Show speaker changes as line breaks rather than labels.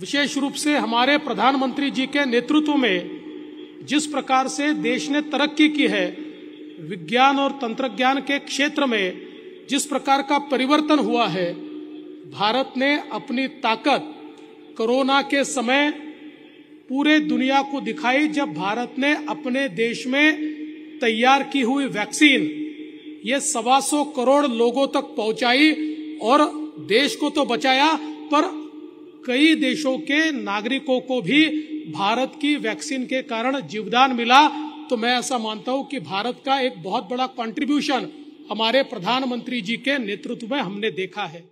विशेष रूप से हमारे प्रधानमंत्री जी के नेतृत्व में जिस प्रकार से देश ने तरक्की की है विज्ञान और तंत्र के क्षेत्र में जिस प्रकार का परिवर्तन हुआ है भारत ने अपनी ताकत कोरोना के समय पूरे दुनिया को दिखाई जब भारत ने अपने देश में तैयार की हुई वैक्सीन ये सवा सौ करोड़ लोगों तक पहुंचाई और देश को तो बचाया पर कई देशों के नागरिकों को भी भारत की वैक्सीन के कारण जीवदान मिला तो मैं ऐसा मानता हूं कि भारत का एक बहुत बड़ा कंट्रीब्यूशन हमारे प्रधानमंत्री जी के नेतृत्व में हमने देखा है